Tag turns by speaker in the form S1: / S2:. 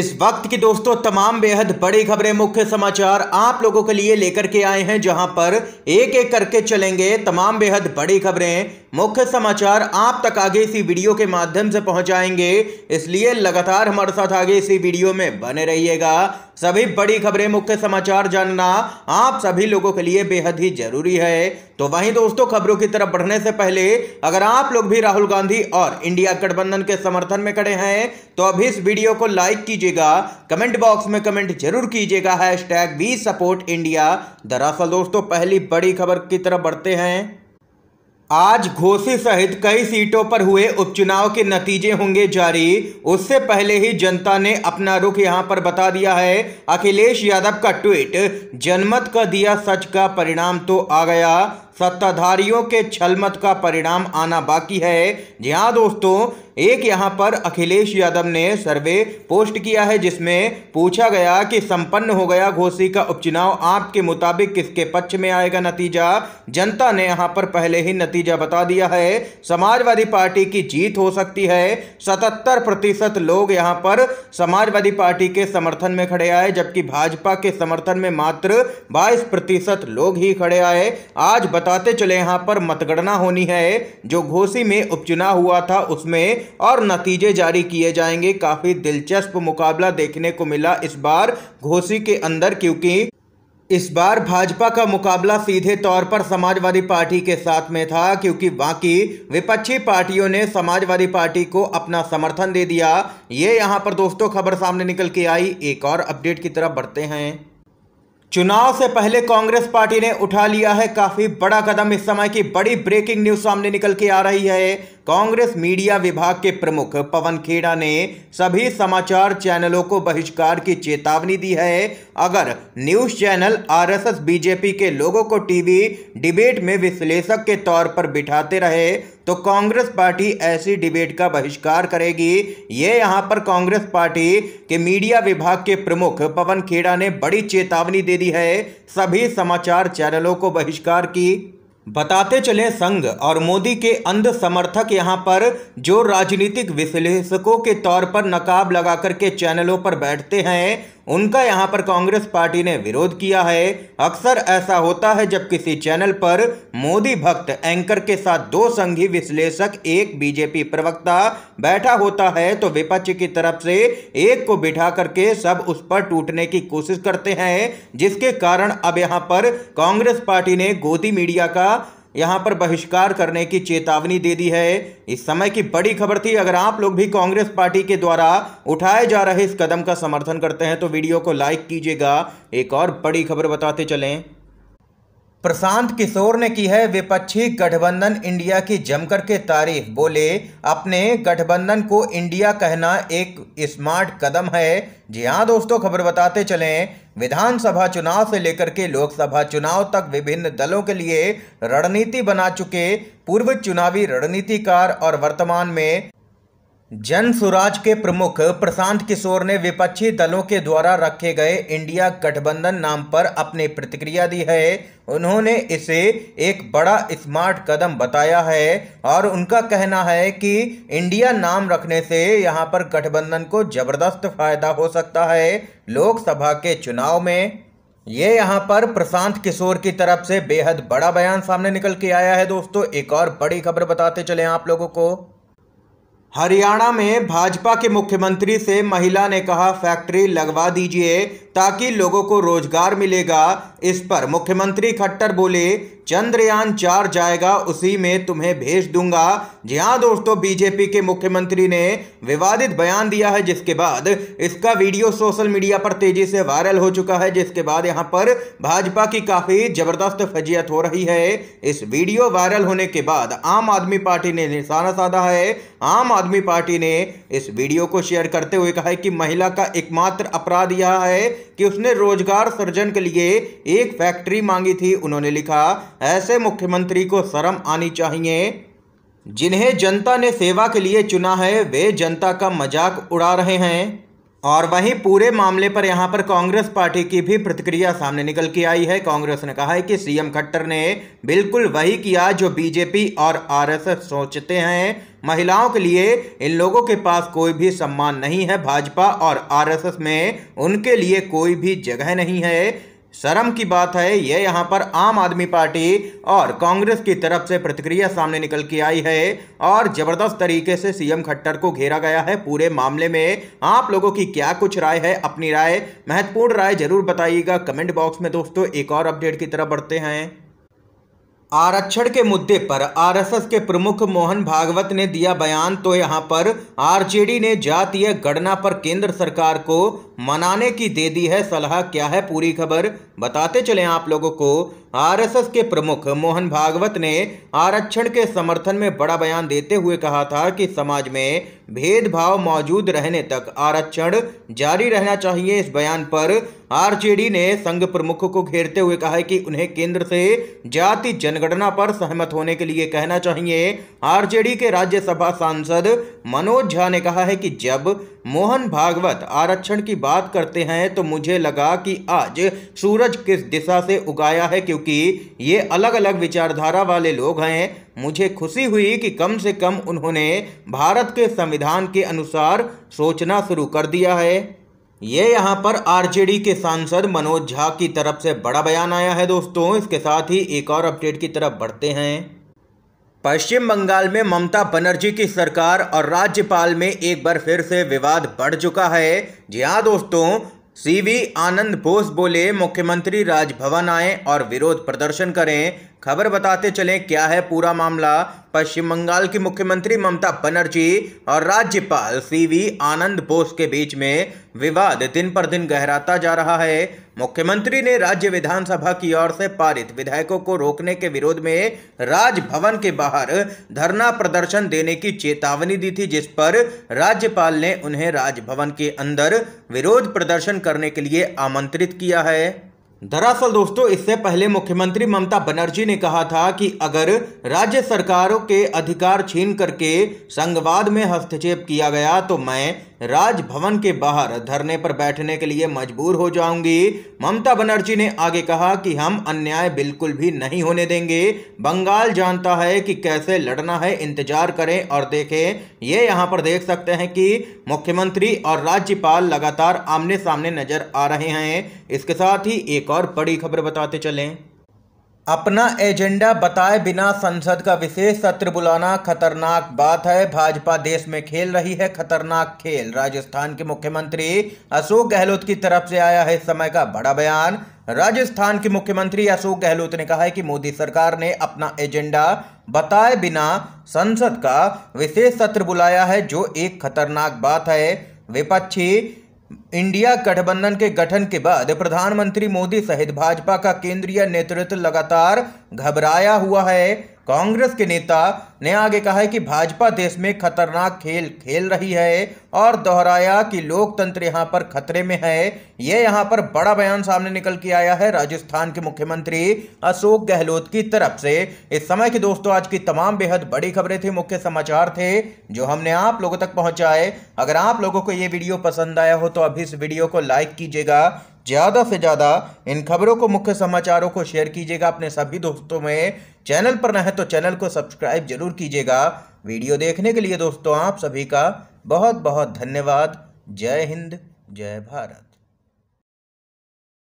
S1: इस वक्त की दोस्तों तमाम बेहद बड़ी खबरें मुख्य समाचार आप लोगों के लिए लेकर के आए हैं जहां पर एक एक करके चलेंगे तमाम बेहद बड़ी खबरें मुख्य समाचार आप तक आगे इसी वीडियो के माध्यम से पहुंचाएंगे इसलिए लगातार हमारे साथ आगे इसी वीडियो में बने रहिएगा सभी बड़ी खबरें मुख्य समाचार जानना आप सभी लोगों के लिए बेहद ही जरूरी है तो वहीं दोस्तों खबरों की तरफ बढ़ने से पहले अगर आप लोग भी राहुल गांधी और इंडिया गठबंधन के समर्थन में खड़े हैं तो अभी इस वीडियो को लाइक कीजिएगा कमेंट बॉक्स में कमेंट जरूर कीजिएगा हैश टैग सपोर्ट इंडिया दरअसल दोस्तों पहली बड़ी खबर की तरफ बढ़ते हैं आज घोसी सहित कई सीटों पर हुए उपचुनाव के नतीजे होंगे जारी उससे पहले ही जनता ने अपना रुख यहां पर बता दिया है अखिलेश यादव का ट्वीट जनमत का दिया सच का परिणाम तो आ गया सत्ताधारियों के छलमत का परिणाम आना बाकी है जी हाँ दोस्तों एक यहाँ पर अखिलेश यादव ने सर्वे पोस्ट किया है जिसमें पूछा गया कि संपन्न हो गया घोसी का उपचुनाव आपके मुताबिक किसके पक्ष में आएगा नतीजा जनता ने यहाँ पर पहले ही नतीजा बता दिया है समाजवादी पार्टी की जीत हो सकती है सतहत्तर प्रतिशत लोग यहाँ पर समाजवादी पार्टी के समर्थन में खड़े आए जबकि भाजपा के समर्थन में मात्र बाईस प्रतिशत लोग ही खड़े आए आज बता बताते चले यहाँ पर मतगणना होनी है जो घोसी में उपचुनाव हुआ था उसमें और नतीजे जारी किए जाएंगे काफ़ी दिलचस्प मुकाबला देखने को मिला इस बार घोसी के अंदर क्योंकि इस बार भाजपा का मुकाबला सीधे तौर पर समाजवादी पार्टी के साथ में था क्योंकि बाकी विपक्षी पार्टियों ने समाजवादी पार्टी को अपना समर्थन दे दिया ये यहाँ पर दोस्तों खबर सामने निकल के आई एक और अपडेट की तरफ बढ़ते हैं चुनाव से पहले कांग्रेस पार्टी ने उठा लिया है काफी बड़ा कदम इस समय की बड़ी ब्रेकिंग न्यूज सामने निकल के आ रही है कांग्रेस मीडिया विभाग के प्रमुख पवन खेड़ा ने सभी समाचार चैनलों को बहिष्कार की चेतावनी दी है अगर न्यूज चैनल आरएसएस बीजेपी के लोगों को टीवी डिबेट में विश्लेषक के तौर पर बिठाते रहे तो कांग्रेस पार्टी ऐसी डिबेट का बहिष्कार करेगी ये यहाँ पर कांग्रेस पार्टी के मीडिया विभाग के प्रमुख पवन खेड़ा ने बड़ी चेतावनी दे दी है सभी समाचार चैनलों को बहिष्कार की बताते चले संघ और मोदी के अंध समर्थक यहां पर जो राजनीतिक विश्लेषकों के तौर पर नकाब लगा के चैनलों पर बैठते हैं उनका यहाँ पर कांग्रेस पार्टी ने विरोध किया है अक्सर ऐसा होता है जब किसी चैनल पर मोदी भक्त एंकर के साथ दो संघी विश्लेषक एक बीजेपी प्रवक्ता बैठा होता है तो विपक्ष की तरफ से एक को बिठा करके सब उस पर टूटने की कोशिश करते हैं जिसके कारण अब यहाँ पर कांग्रेस पार्टी ने गोदी मीडिया का यहां पर बहिष्कार करने की चेतावनी दे दी है इस समय की बड़ी खबर थी अगर आप लोग भी कांग्रेस पार्टी के द्वारा उठाए जा रहे इस कदम का समर्थन करते हैं तो वीडियो को लाइक कीजिएगा एक और बड़ी खबर बताते चलें प्रशांत किशोर ने की है विपक्षी गठबंधन इंडिया की जमकर के तारीफ बोले अपने गठबंधन को इंडिया कहना एक स्मार्ट कदम है जी हाँ दोस्तों खबर बताते चलें विधानसभा चुनाव से लेकर के लोकसभा चुनाव तक विभिन्न दलों के लिए रणनीति बना चुके पूर्व चुनावी रणनीतिकार और वर्तमान में जन स्वराज के प्रमुख प्रशांत किशोर ने विपक्षी दलों के द्वारा रखे गए इंडिया गठबंधन नाम पर अपनी प्रतिक्रिया दी है उन्होंने इसे एक बड़ा स्मार्ट कदम बताया है और उनका कहना है कि इंडिया नाम रखने से यहां पर गठबंधन को जबरदस्त फायदा हो सकता है लोकसभा के चुनाव में ये यहाँ पर प्रशांत किशोर की तरफ से बेहद बड़ा बयान सामने निकल के आया है दोस्तों एक और बड़ी खबर बताते चले आप लोगों को हरियाणा में भाजपा के मुख्यमंत्री से महिला ने कहा फैक्ट्री लगवा दीजिए ताकि लोगों को रोजगार मिलेगा इस पर मुख्यमंत्री खट्टर बोले चंद्रयान चार जाएगा उसी में तुम्हें भेज दूंगा जी हाँ दोस्तों बीजेपी के मुख्यमंत्री ने विवादित बयान दिया है जिसके बाद इसका वीडियो सोशल मीडिया पर तेजी से वायरल हो चुका है जिसके बाद यहाँ पर भाजपा की काफी जबरदस्त फजियत हो रही है इस वीडियो वायरल होने के बाद आम आदमी पार्टी ने निशाना साधा है आम आदमी आदमी पार्टी ने इस वीडियो को शेयर करते हुए कहा है कि महिला का एकमात्र अपराध यह है कि उसने रोजगार सृजन के लिए एक फैक्ट्री मांगी थी उन्होंने लिखा ऐसे मुख्यमंत्री को शर्म आनी चाहिए जिन्हें जनता ने सेवा के लिए चुना है वे जनता का मजाक उड़ा रहे हैं और वहीं पूरे मामले पर यहां पर कांग्रेस पार्टी की भी प्रतिक्रिया सामने निकल के आई है कांग्रेस ने कहा है कि सीएम खट्टर ने बिल्कुल वही किया जो बीजेपी और आरएसएस सोचते हैं महिलाओं के लिए इन लोगों के पास कोई भी सम्मान नहीं है भाजपा और आरएसएस में उनके लिए कोई भी जगह नहीं है शर्म की बात है ये यहाँ पर आम आदमी पार्टी और कांग्रेस की तरफ से प्रतिक्रिया सामने निकल के आई है और जबरदस्त तरीके से सीएम खट्टर को घेरा गया है पूरे मामले में आप लोगों की क्या कुछ राय है अपनी राय महत्वपूर्ण राय जरूर बताइएगा कमेंट बॉक्स में दोस्तों एक और अपडेट की तरफ बढ़ते हैं आरक्षण के मुद्दे पर आरएसएस के प्रमुख मोहन भागवत ने दिया बयान तो यहां पर आरजेडी ने जातीय गणना पर केंद्र सरकार को मनाने की दे दी है सलाह क्या है पूरी खबर बताते चले आप लोगों को आरएसएस के प्रमुख मोहन भागवत ने आरक्षण के समर्थन में बड़ा बयान देते हुए कहा था कि समाज में भेदभाव मौजूद रहने तक आरक्षण जारी रहना चाहिए इस बयान पर आरजेडी ने संघ प्रमुख को घेरते हुए कहा कि उन्हें केंद्र से जाति जनगणना पर सहमत होने के लिए कहना चाहिए आरजेडी के राज्यसभा सांसद मनोज झा ने कहा है कि जब मोहन भागवत आरक्षण की बात करते हैं तो मुझे लगा कि आज सूरज किस दिशा से उगाया है क्योंकि ये अलग अलग विचारधारा वाले लोग हैं मुझे खुशी हुई कि कम से कम उन्होंने भारत के संविधान के अनुसार सोचना शुरू कर दिया है ये यहाँ पर आरजेडी के सांसद मनोज झा की तरफ से बड़ा बयान आया है दोस्तों इसके साथ ही एक और अपडेट की तरफ बढ़ते हैं पश्चिम बंगाल में ममता बनर्जी की सरकार और राज्यपाल में एक बार फिर से विवाद बढ़ चुका है जी हाँ दोस्तों सीवी आनंद बोस बोले मुख्यमंत्री राजभवन आए और विरोध प्रदर्शन करें खबर बताते चलें क्या है पूरा मामला पश्चिम बंगाल की मुख्यमंत्री ममता बनर्जी और राज्यपाल सीवी आनंद बोस के बीच में विवाद दिन पर दिन गहराता जा रहा है मुख्यमंत्री ने राज्य विधानसभा की ओर से पारित विधायकों को रोकने के विरोध में राजभवन के बाहर धरना प्रदर्शन देने की चेतावनी दी थी जिस पर राज्यपाल ने उन्हें राजभवन के अंदर विरोध प्रदर्शन करने के लिए आमंत्रित किया है दरअसल दोस्तों इससे पहले मुख्यमंत्री ममता बनर्जी ने कहा था कि अगर राज्य सरकारों के अधिकार छीन करके संघवाद में हस्तक्षेप किया गया तो मैं राजभवन के बाहर धरने पर बैठने के लिए मजबूर हो जाऊंगी ममता बनर्जी ने आगे कहा कि हम अन्याय बिल्कुल भी नहीं होने देंगे बंगाल जानता है कि कैसे लड़ना है इंतजार करें और देखें ये यहाँ पर देख सकते हैं कि मुख्यमंत्री और राज्यपाल लगातार आमने सामने नजर आ रहे हैं इसके साथ ही एक एक और बड़ी खबर बताते चलें अपना एजेंडा बताए बिना संसद का विशेष सत्र बुलाना खतरनाक बात है भाजपा देश में खेल रही है खतरनाक खेल राजस्थान के मुख्यमंत्री अशोक गहलोत की तरफ से आया है समय का बड़ा बयान राजस्थान के मुख्यमंत्री अशोक गहलोत ने कहा है कि मोदी सरकार ने अपना एजेंडा बताए बिना संसद का विशेष सत्र बुलाया है जो एक खतरनाक बात है विपक्षी इंडिया गठबंधन के गठन के बाद प्रधानमंत्री मोदी सहित भाजपा का केंद्रीय नेतृत्व लगातार घबराया हुआ है कांग्रेस के नेता ने आगे कहा है कि भाजपा देश में खतरनाक खेल खेल रही है और दोहराया कि लोकतंत्र यहां पर खतरे में है यह यहां पर बड़ा बयान सामने निकल के आया है राजस्थान के मुख्यमंत्री अशोक गहलोत की तरफ से इस समय के दोस्तों आज की तमाम बेहद बड़ी खबरें थी मुख्य समाचार थे जो हमने आप लोगों तक पहुंचाए अगर आप लोगों को ये वीडियो पसंद आया हो तो अभी इस वीडियो को लाइक कीजिएगा ज़्यादा से ज़्यादा इन खबरों को मुख्य समाचारों को शेयर कीजिएगा अपने सभी दोस्तों में चैनल पर न है तो चैनल को सब्सक्राइब जरूर कीजिएगा वीडियो देखने के लिए दोस्तों आप सभी का बहुत बहुत धन्यवाद जय हिंद जय भारत